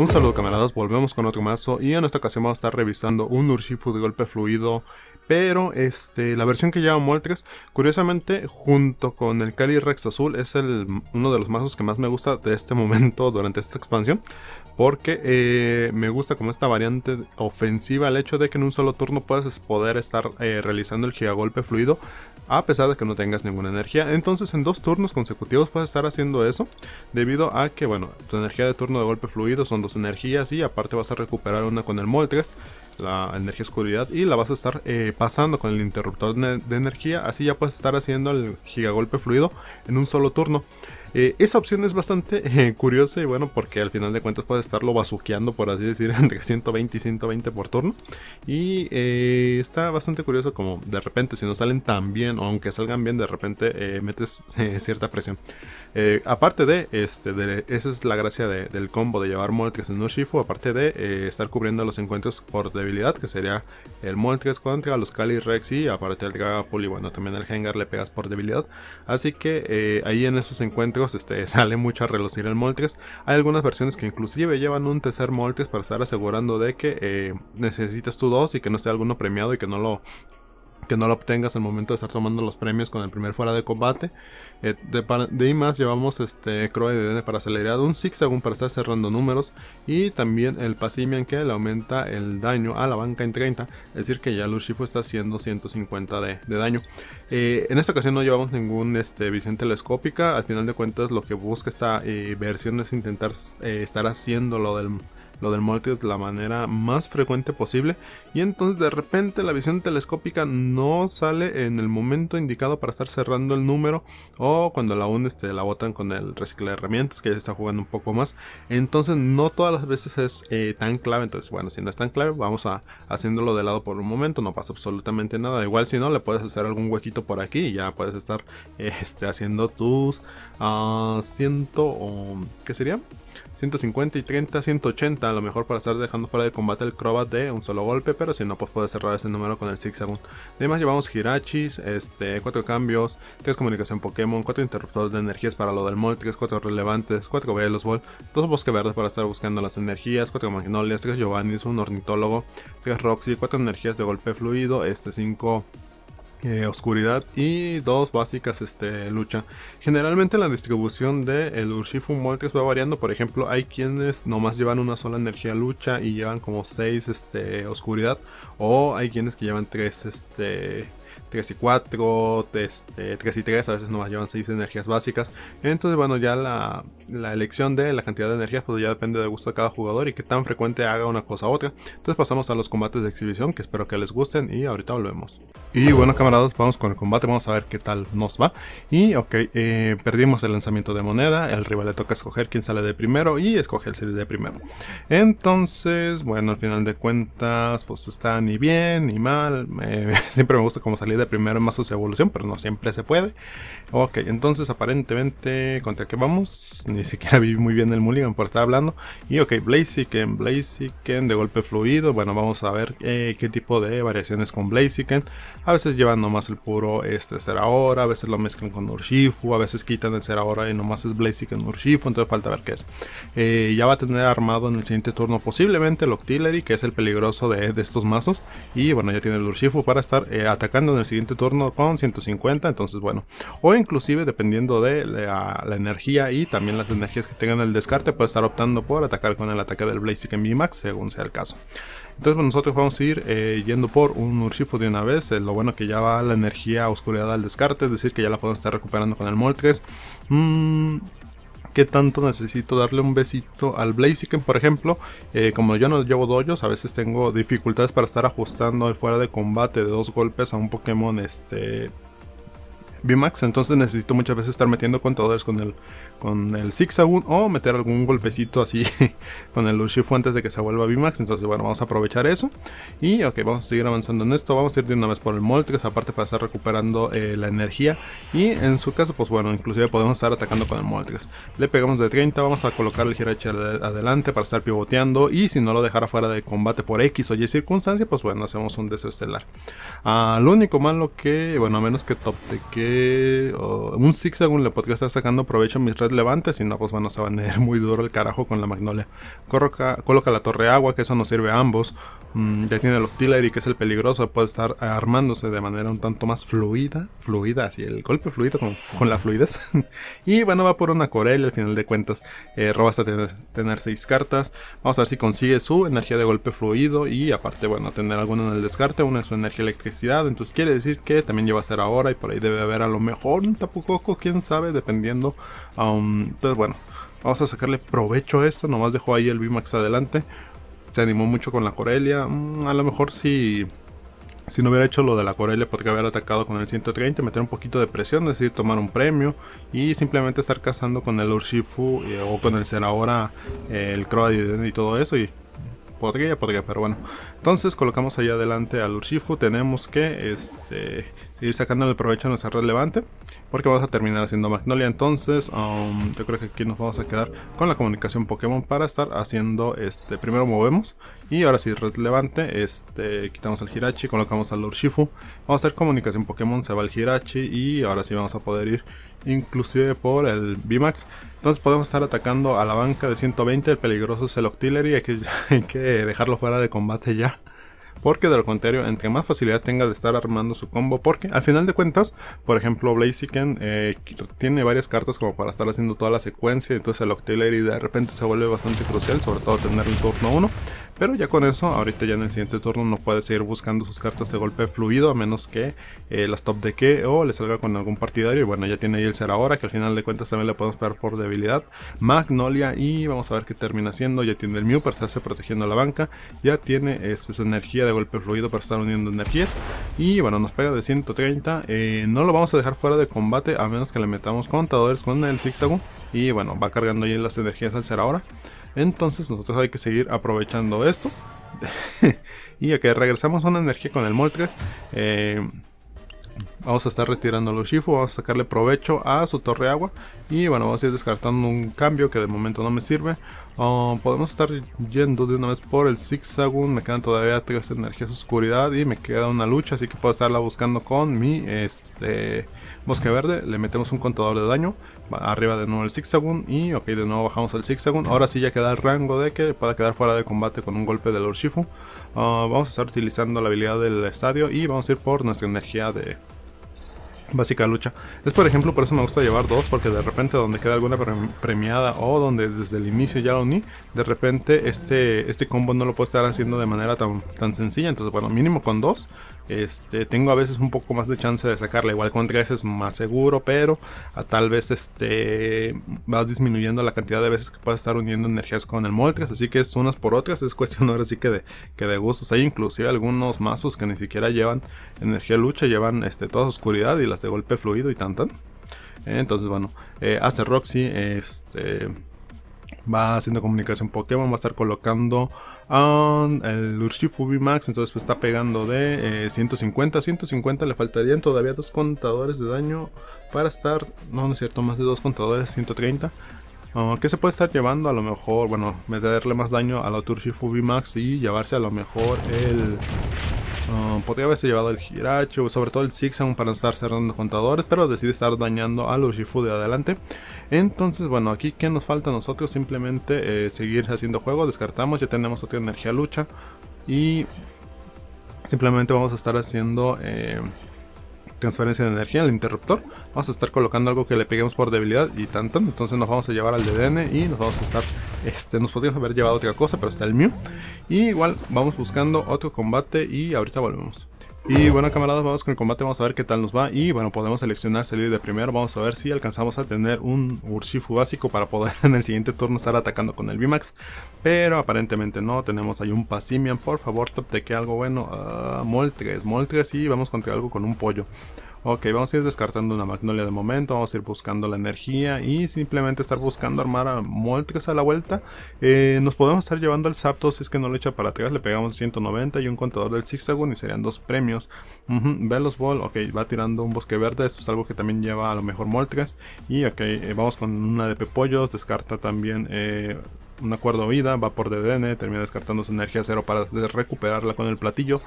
Un saludo camaradas, volvemos con otro mazo y en esta ocasión vamos a estar revisando un Urshifu de golpe fluido pero este, la versión que lleva Moltres, curiosamente, junto con el Cali Rex Azul, es uno de los mazos que más me gusta de este momento durante esta expansión. Porque eh, me gusta como esta variante ofensiva el hecho de que en un solo turno puedas poder estar eh, realizando el gigagolpe fluido a pesar de que no tengas ninguna energía. Entonces en dos turnos consecutivos puedes estar haciendo eso, debido a que, bueno, tu energía de turno de golpe fluido son dos energías y aparte vas a recuperar una con el Moltres, la energía oscuridad, y la vas a estar eh, pasando con el interruptor de energía. Así ya puedes estar haciendo el gigagolpe fluido en un solo turno. Eh, esa opción es bastante eh, curiosa y bueno, porque al final de cuentas puedes estarlo basuqueando por así decir, entre 120 y 120 por turno. Y eh, está bastante curioso como de repente, si no salen tan bien, o aunque salgan bien, de repente metes cierta presión. Eh, aparte de, este, esa es la gracia del combo de llevar Moltres en un Shifu, aparte de eh, estar cubriendo los encuentros por debilidad, que sería el Moltres contra los Cali Rex y aparte el Gagapul y bueno, también el Hengar le pegas por debilidad. Así que eh, ahí en esos encuentros este, sale mucho a relucir el Moltres. Hay algunas versiones que inclusive llevan un tercer Moltres para estar asegurando de que necesitas tú dos y que no esté alguno premiado y que no lo que no lo obtengas al momento de estar tomando los premios con el primer fuera de combate. Eh, de, de más llevamos este Croe de DN para acelerar un según para estar cerrando números. Y también el Pasimian que le aumenta el daño a la banca en 30. Es decir, que ya Lushifu está haciendo 150 de, daño. Eh, en esta ocasión no llevamos ningún este, visión telescópica. Al final de cuentas, lo que busca esta eh, versión es intentar estar haciendo lo del lo del multi es la manera más frecuente posible y entonces de repente la visión telescópica no sale en el momento indicado para estar cerrando el número o cuando la un este, la botan con el recicla de herramientas que ya está jugando un poco más entonces no todas las veces es eh, tan clave entonces bueno si no es tan clave vamos a haciéndolo de lado por un momento no pasa absolutamente nada igual si no le puedes hacer algún huequito por aquí y ya puedes estar este, haciendo tus uh, o qué sería 150 y 30, 180 a lo mejor para estar dejando fuera de combate el Crobat de un solo golpe, pero si no, pues puede cerrar ese número con el Zigzagoon. Además llevamos Hirachis, este, 4 cambios, 3 comunicación Pokémon, 4 interruptores de energías para lo del Mol, 3 4 relevantes, 4 Velosbol. 2 Bosque Verdes para estar buscando las energías, 4 Magnolias, 3 Giovannis, un Ornitólogo, 3 Roxy, 4 energías de golpe fluido, este 5... Eh, oscuridad y dos básicas este, lucha. Generalmente la distribución del de Urshifu Moltres va variando, por ejemplo hay quienes nomás llevan una sola energía lucha y llevan como 6 este, oscuridad o hay quienes que llevan 3 este, 3 y 4, este, 3 y 3, a veces nomás llevan 6 energías básicas. Entonces, bueno, ya la, la, elección de la cantidad de energías, pues ya depende del gusto de cada jugador y que tan frecuente haga una cosa u otra. Entonces pasamos a los combates de exhibición, que espero que les gusten y ahorita volvemos. Y bueno, camaradas, vamos con el combate, vamos a ver qué tal nos va. Y ok, eh, perdimos el lanzamiento de moneda, el rival le toca escoger quién sale de primero y escoge el ser de primero. Entonces, bueno, al final de cuentas, pues está ni bien ni mal. Eh, siempre me gusta cómo salir de primero mazos de evolución, pero no siempre se puede. Ok, entonces aparentemente, ¿contra qué vamos? Ni siquiera vi muy bien el Mulligan por estar hablando. Y ok, Blaziken, Blaziken de golpe fluido. Bueno, vamos a ver eh, qué tipo de variaciones con Blaziken. A veces llevan nomás el puro este ahora, a veces lo mezclan con Urshifu, a veces quitan el ser ahora y nomás es Blaziken Urshifu, entonces falta ver qué es. Eh, ya va a tener armado en el siguiente turno posiblemente el Octillery, que es el peligroso de, estos mazos. Y bueno, ya tiene el Urshifu para estar eh, atacando en el siguiente turno con 150. Entonces, bueno. O inclusive, dependiendo de la, energía y también las energías que tengan el descarte, puede estar optando por atacar con el ataque del Blaziken en Max, según sea el caso. Entonces nosotros vamos a ir eh, yendo por un Urshifu de una vez. Eh, lo bueno que ya va la energía oscuridad al descarte, es decir, que ya la podemos estar recuperando con el Moltres. Mm, qué tanto necesito darle un besito al Blaziken, por ejemplo. Eh, como yo no llevo doyos, a veces tengo dificultades para estar ajustando el fuera de combate de dos golpes a un Pokémon este, VMAX. Entonces necesito muchas veces estar metiendo contadores con el con el Zigzagun o meter algún golpecito así con el Lushifu antes de que se vuelva Bimax. Entonces, bueno, vamos a aprovechar eso. Y ok, vamos a seguir avanzando en esto. Vamos a ir de una vez por el Moltres, aparte para estar recuperando eh, la energía. Y en su caso, pues bueno, inclusive podemos estar atacando con el Moltres. Le pegamos de 30, vamos a colocar el Hirachi adelante para estar pivoteando. Y si no lo dejara fuera de combate por X o Y circunstancia, pues bueno, hacemos un deseo estelar. Ah, lo único malo que, bueno, a menos que top de que Un un zigzagoon le podría estar sacando provecho a mis levantes levante, si no, pues bueno, van a ir muy duro el carajo con la magnolia. coloca la torre agua, que eso nos sirve a ambos. Mm, ya tiene el y que es el peligroso, puede estar armándose de manera un tanto más fluida, fluida, así el golpe fluido con, la fluidez. y bueno, va por una Corel, al final de cuentas, eh, roba hasta tener, seis cartas. Vamos a ver si consigue su energía de golpe fluido y aparte, bueno, tener alguna en el descarte, una en su energía electricidad. Entonces quiere decir que también lleva a ser ahora y por ahí debe haber a lo mejor un coco quién sabe, dependiendo a entonces, bueno, vamos a sacarle provecho a esto. Nomás dejó ahí el Bimax adelante. Se animó mucho con la Corelia. Mm, a lo mejor si, si no hubiera hecho lo de la Corelia, podría haber atacado con el 130, meter un poquito de presión, es decir, tomar un premio y simplemente estar cazando con el Urshifu eh, o con el Serahora, ahora eh, el Croadiden y todo eso. Y podría, podría, pero bueno. Entonces colocamos ahí adelante al Urshifu. Tenemos que este, y sacando el provecho no es relevante porque vamos a terminar haciendo Magnolia entonces um, yo creo que aquí nos vamos a quedar con la comunicación Pokémon para estar haciendo este primero movemos y ahora sí relevante este quitamos el Hirachi colocamos al Shifu vamos a hacer comunicación Pokémon se va el Girachi y ahora sí vamos a poder ir inclusive por el Bimax entonces podemos estar atacando a la banca de 120 el peligroso es el Octillery hay que dejarlo fuera de combate ya porque de lo contrario, entre más facilidad tenga de estar armando su combo, porque al final de cuentas, por ejemplo, Blaziken eh, tiene varias cartas como para estar haciendo toda la secuencia, entonces el Octillery de repente se vuelve bastante crucial, sobre todo tener un turno 1, pero ya con eso, ahorita ya en el siguiente turno no puede seguir buscando sus cartas de golpe fluido a menos que eh, las top de que o le salga con algún partidario. Y bueno, ya tiene ahí el ser ahora, que al final de cuentas también le podemos pegar por debilidad. Magnolia y vamos a ver qué termina haciendo Ya tiene el Mew para estarse protegiendo la banca. Ya tiene esa este, su energía de golpe fluido para estar uniendo energías. Y bueno, nos pega de 130. Eh, no lo vamos a dejar fuera de combate a menos que le metamos contadores con el zigzag. Y bueno, va cargando ahí las energías al ser ahora. Entonces nosotros hay que seguir aprovechando esto. y ya que regresamos a una energía con el Moltres. Eh, vamos a estar retirando los Shifu, vamos a sacarle provecho a su torre agua y bueno, vamos a ir descartando un cambio que de momento no me sirve. Ah, podemos estar yendo de una vez por el Zigzagoon, me quedan todavía tres energías oscuridad y me queda una lucha, así que puedo estarla buscando con mi este Bosque Verde, le metemos un contador de daño, arriba de nuevo el zigzagun y ok, de nuevo bajamos el zigzagun Ahora sí ya queda el rango de que pueda quedar fuera de combate con un golpe de lord shifu, ah, vamos a estar utilizando la habilidad del estadio y vamos a ir por nuestra energía de básica lucha. Es por ejemplo, por eso me gusta llevar dos, porque de repente donde queda alguna premiada o donde desde el inicio ya lo uní, de repente este, este combo no lo puedo estar haciendo de manera tan, tan sencilla. Entonces, bueno, mínimo con dos este, tengo a veces un poco más de chance de sacarla. Igual contra 3 es más seguro, pero a tal vez este, vas disminuyendo la cantidad de veces que puedes estar uniendo energías con el Moltres. Así que es unas por otras, es cuestión ahora sí que de, que de gustos. Hay inclusive algunos mazos que ni siquiera llevan energía lucha, llevan este, toda oscuridad y las de golpe fluido y tan Entonces, bueno, eh, hace Roxy, este va haciendo comunicación Pokémon, va a estar colocando um, el Urshifu Max, entonces pues está pegando de 150, eh, 150 le faltarían todavía dos contadores de daño para estar, no, no es cierto, más de dos contadores, 130. Ah, que se puede estar llevando? A lo mejor, bueno, meterle más daño a la Urshifu Max y llevarse a lo mejor el Ah, podría haberse llevado el o sobre todo el Zigzag para estar cerrando contadores, pero decide estar dañando a los de adelante. Entonces, bueno, aquí que nos falta nosotros simplemente eh, seguir haciendo juego, descartamos, ya tenemos otra energía lucha y simplemente vamos a estar haciendo... Eh, transferencia de energía en el interruptor. Vamos a estar colocando algo que le peguemos por debilidad y tanto. Entonces nos vamos a llevar al DDN y nos vamos a estar... Este, nos podríamos haber llevado otra cosa, pero está el mío. Y igual vamos buscando otro combate y ahorita volvemos. Y bueno camaradas, vamos con el combate, vamos a ver qué tal nos va Y bueno, podemos seleccionar salir de primero Vamos a ver si alcanzamos a tener un Urshifu básico Para poder en el siguiente turno estar atacando con el Bimax Pero aparentemente no, tenemos ahí un Pasimian Por favor, top que algo bueno ah, Moltres, Moltres y vamos contra algo con un pollo Ok, vamos a ir descartando una magnolia de momento, vamos a ir buscando la energía y simplemente estar buscando armar a Moltres a la vuelta. Eh, nos podemos estar llevando el Zapdos si es que no lo echa para atrás, le pegamos 190 y un contador del Zigzagoon y serían dos premios. Velos Ball, ok, va tirando un bosque verde, esto es algo que también lleva a lo mejor Moltres. Y ok, eh, vamos con una de Pepollos, descarta también... Eh, un acuerdo vida, va por DDN, termina descartando su energía cero para recuperarla con el platillo.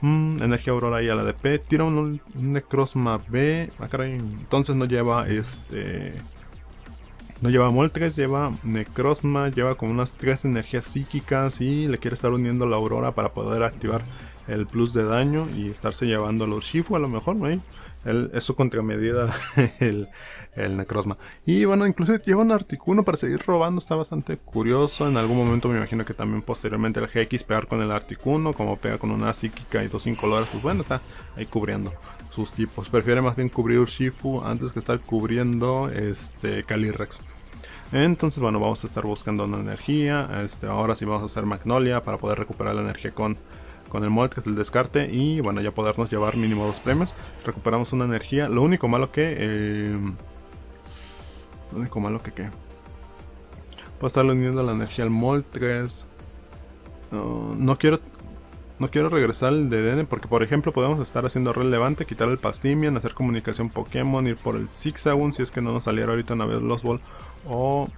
Mm, energía Aurora y a la DP, tira un, Necrosma B. Ah, entonces no lleva este. No lleva Moltres, lleva Necrosma, lleva como unas tres energías psíquicas y le quiere estar uniendo la Aurora para poder activar el plus de daño y estarse llevando a los Shifu a lo mejor, ¿no? eso es su contramedida, el, necrosma. Y bueno, inclusive lleva un articuno para seguir robando, está bastante curioso. En algún momento me imagino que también posteriormente el GX pegar con el articuno, como pega con una psíquica y dos Incolores. pues bueno, está ahí cubriendo sus tipos. Prefiere más bien cubrir Shifu antes que estar cubriendo este Calyrex. Entonces, bueno, vamos a estar buscando una energía. Este, ahora sí vamos a hacer Magnolia para poder recuperar la energía con con el Moltres que el descarte y bueno ya podernos llevar mínimo dos premios. Recuperamos una energía. Lo único malo que... Eh, lo único malo que qué. Puedo estar uniendo la energía al Moltres. 3. no quiero... No quiero regresar al DDN porque, por ejemplo, podemos estar haciendo relevante, quitar el Pastimian, hacer comunicación Pokémon, ir por el Zigzagoon si es que no nos saliera ahorita una vez Lost Ball o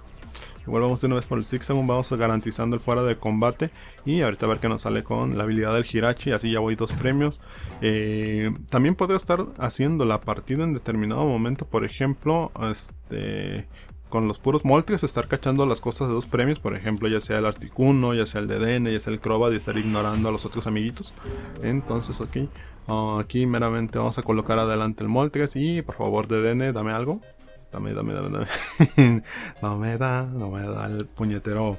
Volvamos de una vez por el Zigzagoon, vamos garantizando el fuera de combate. Y ahorita a ver qué nos sale con la habilidad del Hirachi, así ya voy dos premios. Eh, también podría estar haciendo la partida en determinado momento, por ejemplo, este con los puros moltres estar cachando las cosas de dos premios, por ejemplo, ya sea el Articuno, ya sea el DDN, ya sea el Crobat y estar ignorando a los otros amiguitos. Entonces, ok, aquí meramente vamos a colocar adelante el moltres y por favor DDN, dame algo dame, dame, dame, no me da, no me da el puñetero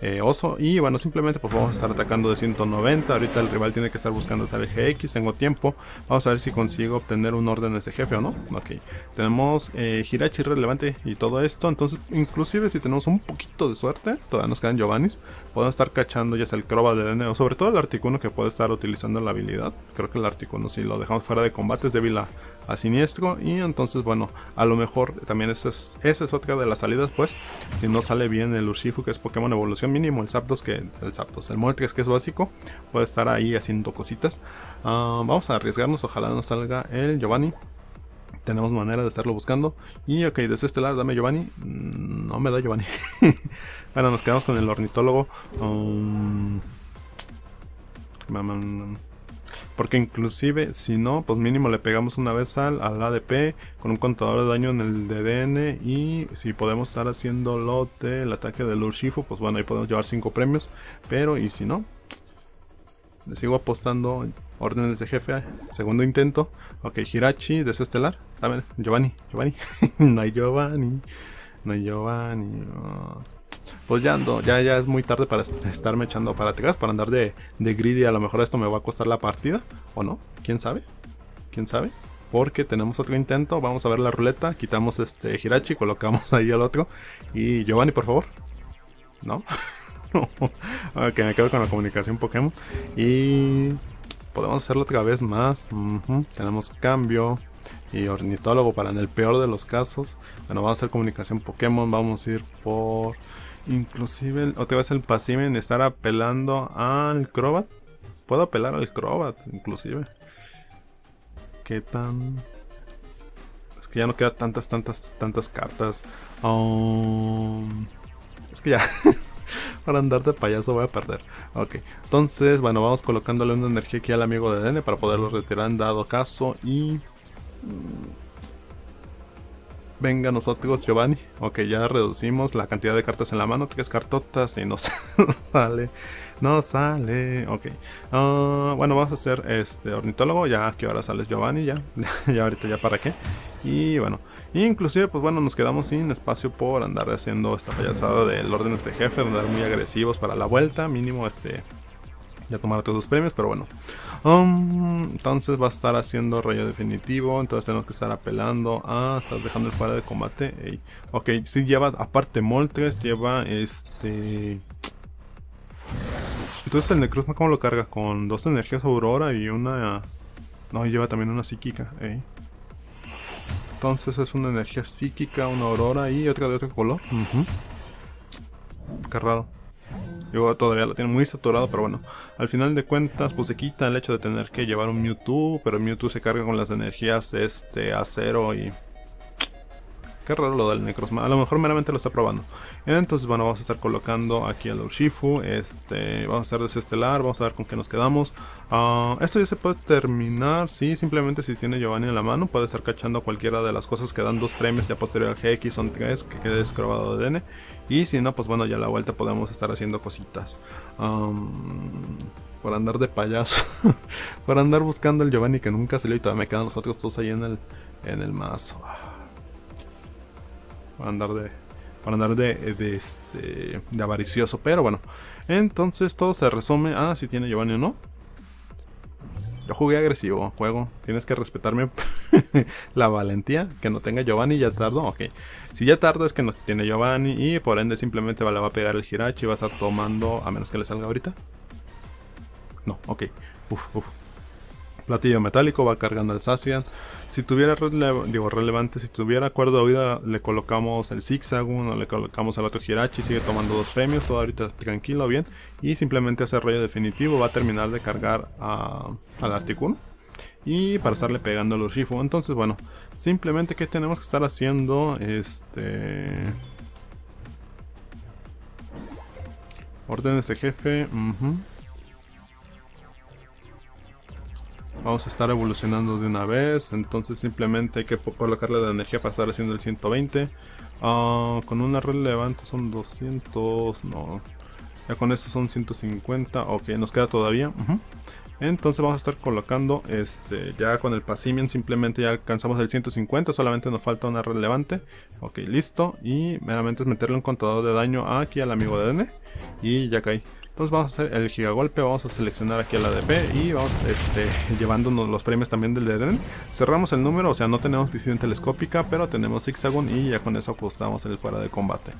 eh, oso. Y bueno, simplemente pues vamos a estar atacando de 190. Ahorita el rival tiene que estar buscando Saber GX Tengo tiempo. Vamos a ver si consigo obtener un orden de ese jefe o no. Ok. Tenemos eh, relevante y todo esto. Entonces, inclusive si tenemos un poquito de suerte, todavía nos quedan Giovannis. Podemos estar cachando ya sea el Crobat de eneo sobre todo el Articuno que puede estar utilizando la habilidad. Creo que el Articuno si lo dejamos fuera de combate es débil a, Siniestro y entonces bueno, a lo mejor también esa es, es, otra de las salidas pues, si no sale bien el Urshifu que es Pokémon Evolución mínimo, el Zapdos que el Zapdos, el Moltres que es básico, puede estar ahí haciendo cositas. Ah, vamos a arriesgarnos, ojalá nos salga el Giovanni tenemos manera de estarlo buscando. Y ok, desde este lado, dame Giovanni. Mm, no me da Giovanni. bueno, nos quedamos con el ornitólogo. Um, porque inclusive, si no, pues mínimo le pegamos una vez al, ADP con un contador de daño en el DDN. Y si podemos estar haciendo lote el ataque del Urshifu, pues bueno, ahí podemos llevar 5 premios. Pero, y si no, le sigo apostando Órdenes de jefe, segundo intento. Ok, Hirachi, deseo estelar. A ver, Giovanni, Giovanni. no hay Giovanni. No hay Giovanni. Pues ya ando, ya, ya es muy tarde para estarme echando para atrás para andar de, de greedy. A lo mejor esto me va a costar la partida, ¿o no? ¿Quién sabe? ¿Quién sabe? porque tenemos otro intento. Vamos a ver la ruleta. Quitamos este Hirachi, colocamos ahí al otro. Y Giovanni, por favor. No. no. ok, me quedo con la comunicación Pokémon. Y podemos hacerlo otra vez más. Tenemos cambio y ornitólogo para en el peor de los casos. Bueno, vamos a hacer comunicación Pokémon, vamos a ir por... Inclusive otra vez el Pasimen estar apelando al Crobat. Puedo apelar al Crobat, inclusive. ¿Qué tan...? Es que ya no queda tantas, tantas, tantas cartas. Um, es que ya... para andar de payaso voy a perder. Ok, entonces, bueno, vamos colocándole una energía aquí al amigo de Dene para poderlo retirar en dado caso. Y. Mm, venga nosotros, Giovanni. Ok, ya reducimos la cantidad de cartas en la mano. Tres cartotas y no sale. No sale. Ok. Ah, bueno, vamos a hacer este ornitólogo. Ya que ahora sales Giovanni. Ya. ya ahorita ya para qué. Y bueno. Y inclusive, pues bueno, nos quedamos sin espacio por andar haciendo esta payasada del orden de este jefe, andar muy agresivos para la vuelta, mínimo este... Ya tomar todos los premios, pero bueno. Um, entonces va a estar haciendo rayo definitivo. Entonces tenemos que estar apelando a. Estás dejando el fuera de combate. Ey. Ok, si sí lleva, aparte Moltres, lleva este. Entonces el Necrozma, ¿cómo lo carga? Con dos energías Aurora y una. No, lleva también una psíquica. eh entonces es una energía psíquica, una aurora y otra de otro color. Qué raro. Yo todavía lo tiene muy saturado, pero bueno. Al final de cuentas, pues se quita el hecho de tener que llevar un Mewtwo, pero Mewtwo se carga con las energías de este acero y Qué raro lo del Necrosma. A lo mejor meramente lo está probando. Entonces, bueno, vamos a estar colocando aquí al Urshifu. Este, vamos a hacer desestelar. Vamos a ver con qué nos quedamos. Ah, esto ya se puede terminar. Sí, simplemente si tiene Giovanni en la mano, puede estar cachando cualquiera de las cosas que dan dos premios ya posterior al GX Son tres que quede escrobado de DN. Y si no, pues bueno, ya a la vuelta podemos estar haciendo cositas. por andar de payaso. por andar buscando el Giovanni que nunca salió y todavía me quedan Los otros todos ahí en el, en el mazo. Ah para andar de, andar este, de, avaricioso. Pero bueno, entonces todo se resume a si tiene Giovanni o no. Yo jugué agresivo, juego. Tienes que respetarme la valentía. Que no tenga Giovanni, ya tardo. Ok. Si ya tardo es que no tiene Giovanni. Y por ende simplemente va a pegar el girachi y va a estar tomando. A menos que le salga ahorita. No, ok. Uf, uf. Platillo metálico va cargando al Sacian. Si tuviera digo, relevante, si tuviera acuerdo de vida, le colocamos el zigzag, uno le colocamos al otro Hirachi, sigue tomando dos premios, todo ahorita tranquilo, bien. Y simplemente hace rollo definitivo, va a terminar de cargar a, al Articuno. Y para estarle pegando los Urshifu. Entonces, bueno, simplemente que tenemos que estar haciendo, este... Órdenes de jefe. vamos a estar evolucionando de una vez. Entonces simplemente hay que colocarle la energía para estar haciendo el 120. Ah, con una relevante son 200. No. Ya con esto son 150. Ok, nos queda todavía. Entonces vamos a estar colocando este ya con el Pasimian simplemente ya alcanzamos el 150, solamente nos falta una relevante. Ok, listo. Y meramente es meterle un contador de daño aquí al amigo de N. Y ya caí. Entonces vamos a hacer el gigagolpe, vamos a seleccionar aquí el ADP y vamos este, llevándonos los premios también del Dedren. Cerramos el número, o sea, no tenemos visión telescópica, pero tenemos zigzagón y ya con eso ajustamos el fuera de combate.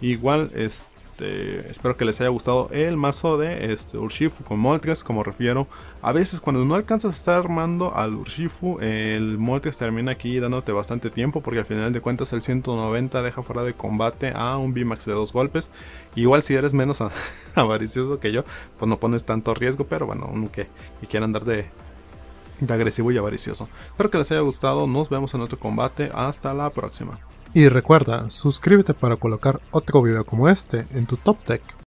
Igual, este este, espero que les haya gustado el mazo de este, Urshifu con Moltres, como refiero. A veces cuando no alcanzas a estar armando al Urshifu, el Moltres termina aquí dándote bastante tiempo, porque al final de cuentas el 190 deja fuera de combate a un Bimax de dos golpes. Igual si eres menos avaricioso que yo, pues no pones tanto riesgo, pero bueno, uno que quieran andar de, de agresivo y avaricioso. Espero que les haya gustado, nos vemos en otro combate, hasta la próxima. Y recuerda, suscríbete para colocar otro video como este en tu top deck.